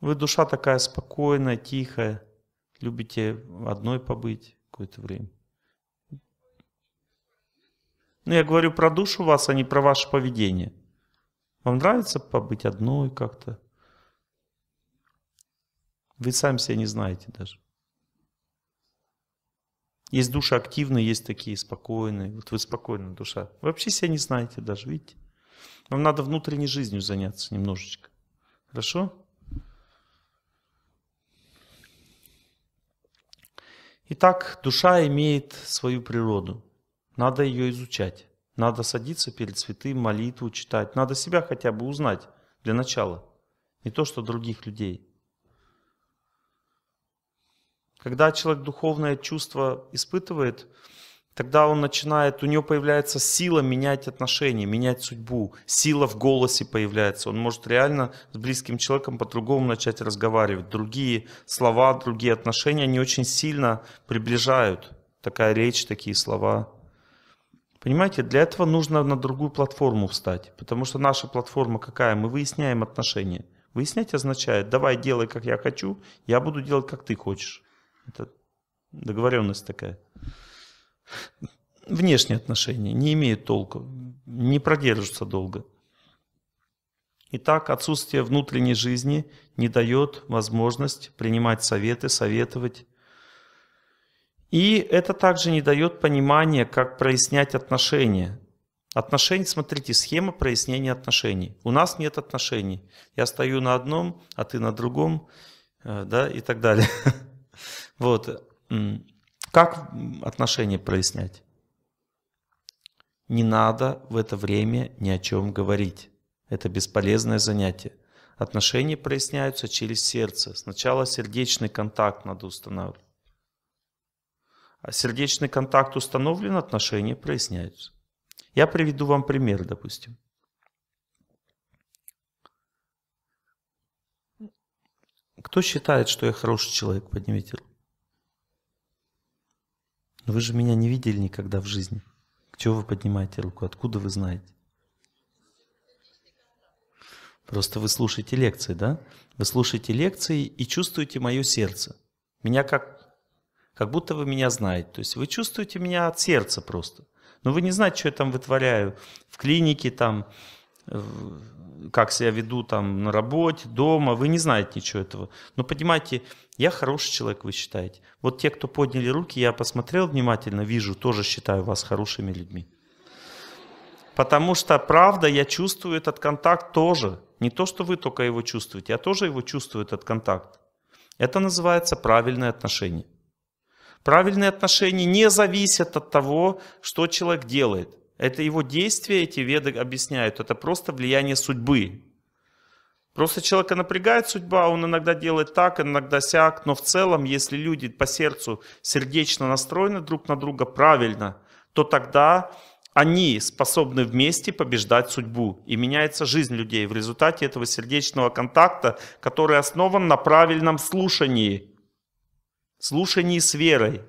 Вы душа такая спокойная, тихая, любите одной побыть какое-то время. Ну, я говорю про душу вас, а не про ваше поведение. Вам нравится побыть одной как-то? Вы сами себя не знаете даже. Есть души активные, есть такие спокойные. Вот вы спокойная душа. Вы вообще себя не знаете даже, видите? Вам надо внутренней жизнью заняться немножечко. Хорошо? Итак, душа имеет свою природу. Надо ее изучать. Надо садиться перед святым, молитву читать. Надо себя хотя бы узнать для начала. Не то, что других людей. Когда человек духовное чувство испытывает, тогда он начинает, у него появляется сила менять отношения, менять судьбу, сила в голосе появляется. Он может реально с близким человеком по-другому начать разговаривать. Другие слова, другие отношения, они очень сильно приближают. Такая речь, такие слова. Понимаете, для этого нужно на другую платформу встать, потому что наша платформа какая? Мы выясняем отношения. Выяснять означает, давай делай, как я хочу, я буду делать, как ты хочешь. Это договоренность такая. Внешние отношения не имеют толку, не продержатся долго. Итак, отсутствие внутренней жизни не дает возможность принимать советы, советовать. И это также не дает понимания, как прояснять отношения. Отношения, смотрите, схема прояснения отношений. У нас нет отношений. Я стою на одном, а ты на другом, э, да, и так далее. Вот. Как отношения прояснять? Не надо в это время ни о чем говорить. Это бесполезное занятие. Отношения проясняются через сердце. Сначала сердечный контакт надо устанавливать. А сердечный контакт установлен, отношения проясняются. Я приведу вам пример, допустим. Кто считает, что я хороший человек? Поднимите руку. Вы же меня не видели никогда в жизни. Чего вы поднимаете руку? Откуда вы знаете? Просто вы слушаете лекции, да? Вы слушаете лекции и чувствуете мое сердце. Меня как, как будто вы меня знаете. То есть вы чувствуете меня от сердца просто. Но вы не знаете, что я там вытворяю в клинике, там, как себя веду там на работе, дома, вы не знаете ничего этого. Но понимаете, я хороший человек, вы считаете. Вот те, кто подняли руки, я посмотрел внимательно, вижу, тоже считаю вас хорошими людьми. Потому что, правда, я чувствую этот контакт тоже. Не то, что вы только его чувствуете, я тоже его чувствую, этот контакт. Это называется правильное отношение. Правильные отношения не зависят от того, что человек делает – это его действия, эти веды объясняют. Это просто влияние судьбы. Просто человека напрягает судьба, он иногда делает так, иногда сяк, но в целом, если люди по сердцу сердечно настроены друг на друга правильно, то тогда они способны вместе побеждать судьбу. И меняется жизнь людей в результате этого сердечного контакта, который основан на правильном слушании. Слушании с верой.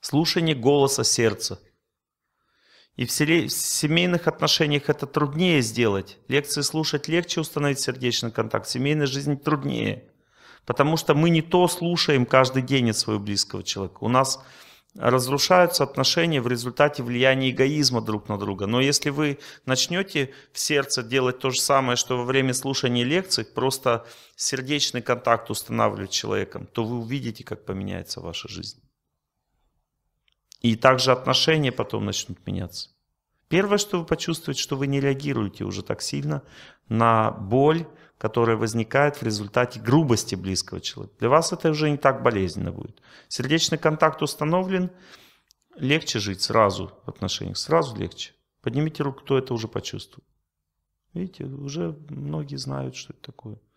Слушании голоса сердца. И в, семейных отношениях это труднее сделать. Лекции слушать легче, установить сердечный контакт. В семейной жизни труднее. Потому что мы не то слушаем каждый день от своего близкого человека. У нас разрушаются отношения в результате влияния эгоизма друг на друга. Но если вы начнете в сердце делать то же самое, что во время слушания лекций, просто сердечный контакт устанавливать с человеком, то вы увидите, как поменяется ваша жизнь. И также отношения потом начнут меняться. Первое, что вы почувствуете, что вы не реагируете уже так сильно на боль, которая возникает в результате грубости близкого человека. Для вас это уже не так болезненно будет. Сердечный контакт установлен, легче жить сразу в отношениях, сразу легче. Поднимите руку, кто это уже почувствовал. Видите, уже многие знают, что это такое.